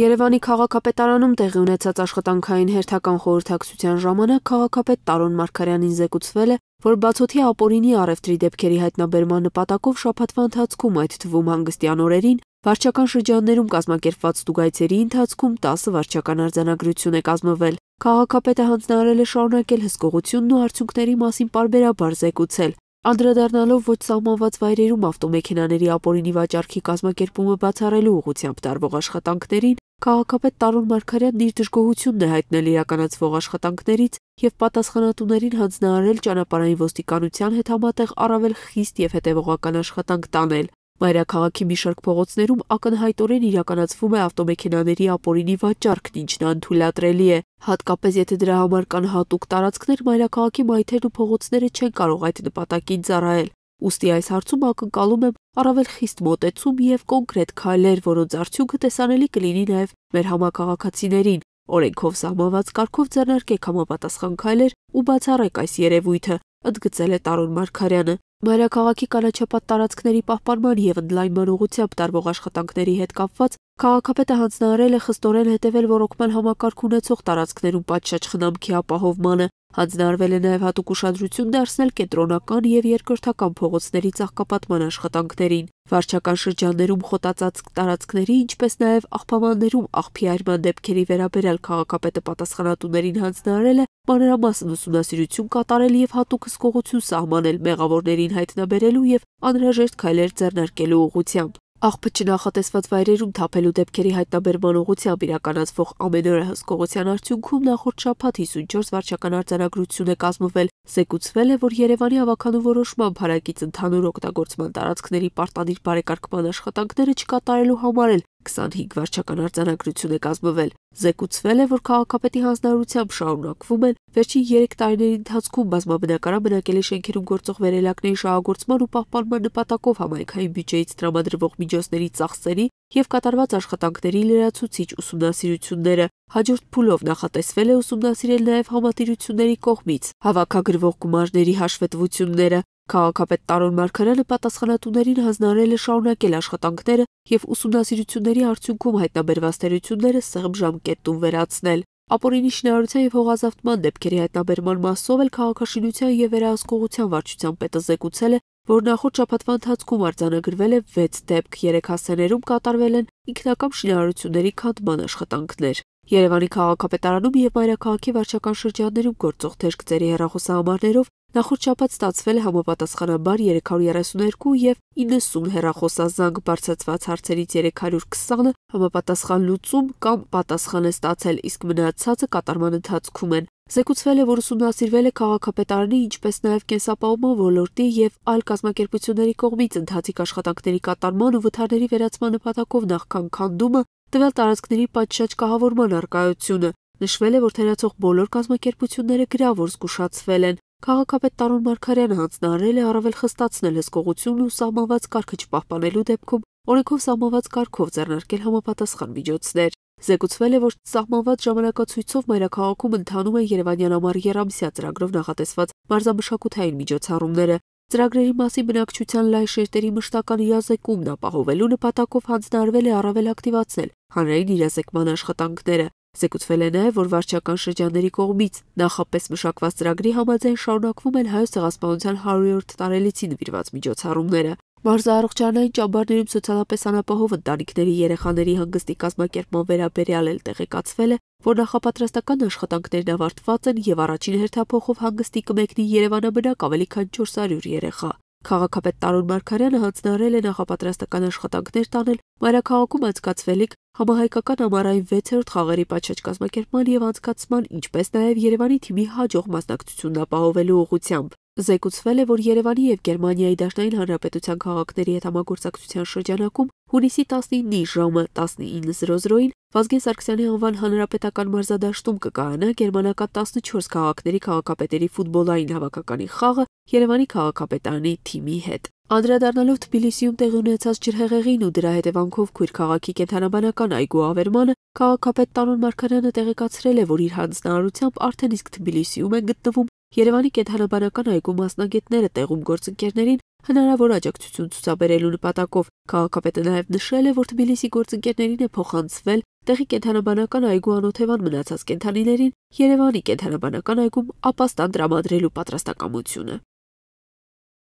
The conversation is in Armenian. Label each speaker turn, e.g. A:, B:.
A: Երևանի քաղաքապետարանում տեղի ունեցած աշխատանքային հերթական խորհրդակցության ժամանակ քաղաքապետ Տարոն Մարգարյանին զեկուցվել է, որ բացօթյա ապօրինի առևտրի դեպքերի հայտնաբերման նպատակով շաբաթվա ընթացքում, այդ թվում հանգստյան օրերին, վարչական շրջաններում կազմակերպված ստուգայցերի ընթացքում 10 վարչական արձանագրություն է կազմվել։ Քաղաքապետը հանձնարարել է շարունակել հսկողությունն ու արդյունքների մասին պարբերաբար զեկուցել։ Անդրադառնալով ոչ սահմանված վայրերում ավտոմեքենաների ապօրինի վաճառքի կազմակերպումը բացառելու ուղղությամբ տարվող աշխատանքներին, Քաղաքապետ Տարոն Մարգարյանն իր դժգոհությունն է հայտնել իրականացվող աշխատանքներից եւ պատասխանատուներին հանձնարարել ճանապարհային ոստիկանության հետ համատեղ առավել խիստ եւ հետեւողական աշխատանք տանել։ Մայրաքաղաքի մի շարք փողոցներում ակնհայտորեն իրականացվում է ավտոմեքենաների ապօրինի վաճառքն, ինչն անթույլատրելի է։ Հատկապես եթե դրա համար կան հատուկ տարածքներ, մայրաքաղաքի մայթերն ու փողոցները չեն կարող այդ նպատակին ծառայել։ Ոստի այս հարցում ակնկալում եմ առավել խիստ մոտեցում եւ կոնկրետ քայլեր, որոնց արդյունքը տեսանելի կլինի նաեւ մեր համակարգացիներին։ Օրենքով սահմանված կարգով ձեռնարկեք համապատասխան քայլեր ու բացառեք այս երևույթը, ընդգծել է Տարոն Մարգարյանը։ Մայրաքաղաքի կանաչապատ տարածքների պահպանման եւ ընդլայնման ուղղությամբ տարվող աշխատանքների հետ կապված քաղաքապետը հանձնարարել է խստորեն հետևել ռոռոկման համակարգ ունեցող տարածքներում պատշաճ խնամքի ապահովմանը։ Հանձնարարվել է նաեւ հատուկ ուշադրություն դարձնել կենտրոնական եւ երկրորդական փողոցների ծաղկապատման աշխատանքներին։ Վարչական շրջաններում խոտածածկ տարածքների, ինչպես նաեւ աղբամաններում աղբի արման դեպքերի վերաբերյալ քաղաքապետը պատասխանատուներին հանձնարարել է մանրամասն ուսումնասիրություն կատարել եւ հատուկ հսկողություն սահմանել մեղավորներին են հայտնաբերելու եւ անհրաժեշտ քայլեր ձեռնարկելու ուղղությամբ։ Աղբը չնախատեսված վայրերում թափելու դեպքերի հայտնաբերման ուղղությամբ իրականացվող ամենօրյա հսկողության արդյունքում նախորդ շաբաթ 54 վարչական արձանագրություն է կազմվել։ Զեկուցվել է, որ Երևանի ավականու որոշմամբ հարակից ընդհանուր օգտագործման տարածքների պարտադիր բարեկարգման աշխատանքները չկատարելու համար էլ 25 վարչական արձանագրություն է կազմվել։ Զեկուցվել է, որ քաղաքապետի հանձնարարությամբ շարունակվում են վերջին 3 տարիների ընթացքում բազմաբնակարան բնակելի շենքերում գործող վերելակների շահագործման ու պահպանման նպատակով համայնքային բյուջեից տրամադրվող միջոցների ծախսերի եւ կատարված աշխատանքների լրացուցիչ ուսումնասիրությունները հաջորդ փուլով նախատեսվել է ուսումնասիրել նաեւ համատիրությունների կողմից հավաքագրվող գումարների հաշվետվությունները Քաղաքապետ Տարոն Մարգարյանը պատասխանատուներին հանձնարարել է շարունակել աշխատանքները եւ ուսումնասիրությունների արդյունքում հայտնաբերված թերությունները սեղմ ժամկետում վերացնել։ Ապօրինի շինարարության եւ հողազավթման դեպքերի հայտնաբերման մասով էլ քաղաքաշինության եւ վերահսկողության վարչության պետը զեկուցել է, որ նախորդ շաբաթվա ընթացքում արձանագրվել է 6 դեպք, 3 հասցեներում կատարվել են ինքնակամ շինարարությունների քանդման աշխատանքներ։ Երևանի քաղաքապետարանում եւ մայրաքաղաքի վարչական շրջաններում գործող թերք ծերի հեռախոսահամարներով նախորդ շաբաթ ստացվել է համապատասխանաբար 332 եւ 90 հեռախոսազանգ բարձրացված հարցերից 320-ը համապատասխան լուծում կամ պատասխան է ստացել, իսկ մնացածը կատարման ընթացքում են։ Զեկուցվել է, որ ուսումնասիրվել է քաղաքապետարանի, ինչպես նաև կենսապահովման ոլորտի եւ այլ կազմակերպությունների կողմից ընթացիկ աշխատանքների կատարման ու վթարների վերացման նպատակով նախքան քանդումը տվյալ տարածքների պատշաճ կահավորման արկայությունը։ Նշվել է, որ թերացող բոլոր կազմակերպությունները գրավոր զգուշացվել են։ Քաղաքապետ Տարուն Մարգարյանը հանձնարարել է առավել խստացնել հսկողությունն ու սահմանված կարգը չպահպանելու դեպքում օրենքով սահմանված կարգով ձեռնարկել համապատասխան միջոցներ։ Զեկուցվել է, որ սահմանված ժամանակացույցով մայրաքաղաքում ընթանում են Երևանյան ամառ երամսյա ծրագրով նախատեսված մարզամշակութային միջոցառումները։ Ծրագրերի մասի բնակչության լայն շերտերի մշտական իրազեկումն ապահովելու նպատակով հանձնարվել է առավել ակտիվացնել հանրային իրազեկման աշխատանքները։ Զեկուցվել է նաև, որ վարչական շրջանների կողմից նախապես մշակված ծրագրի համաձայն շարունակվում են հայոց ցեղասպանության 100-րդ տարելիցին նվիրված միջոցառումները։ Մարզաառողջարանային ճամբարներում սոցիալապես անապահով ընտանիքների երեխաների հանգստի կազմակերպման վերաբերյալ էլ տեղեկացվել է, որ նախապատրաստական աշխատանքներն ավարտված են եւ առաջին հերթափոխով հանգստի կմեկնի Երևանաբնակ ավելի քան 400 երեխա։ Քաղաքապետ Տարոն Մարգարյանը հանձնարարել է նախապատրաստական աշխատանքներ տանել մայրաքաղաքում անցկացվելիք համահայկական ամառային 6-րդ խաղերի պատշաճ կազմակերպման եւ անցկացման, ինչպես նաեւ Երևանի թիմի հաջող մասնակցությունն ապահովելու ուղղությամբ։ Զեկուցվել է, որ Երևանի եւ Գերմանիայի Դաշնային Հանրապետության քաղաքների հետ համագործակցության շրջանակում հունիսի 19-ի ժամը 19:00-ին Վազգեն Սարգսյանի անվան հանրապետական մարզադաշտում կկայանա Գերմանակա 14 քաղաքների քաղաքապետերի ֆուտբոլային հավաքականի խաղը Երևանի քաղաքապետարանի թիմի հետ։ Անդրադառնալով Թբիլիսիում տեղի ունեցած ջրհեղեղին ու դրա հետևանքով քույր քաղաքի կենթանաբանական այգու ավերմանը քաղաքապետ Տարոն Մարգարյանը տեղեկացրել է, որ իր հանձնարարությամբ արդեն իսկ Թբիլիսիում են գտնվում Երևանի կենթանաբանական այգու մասնագետները տեղում գործընկերներին հնարավոր աջակցություն ցուցաբերելու նպատակով քաղաքապետը նաև նշել է, որ Թբիլիսի գործընկերներին է փոխանցվել տեղի կենթանաբանական այգու անօթևան մնացած կենթանիներին Երևանի կենթանաբանական այգում ապաստան տրամադրելու պատրաստակամությունը։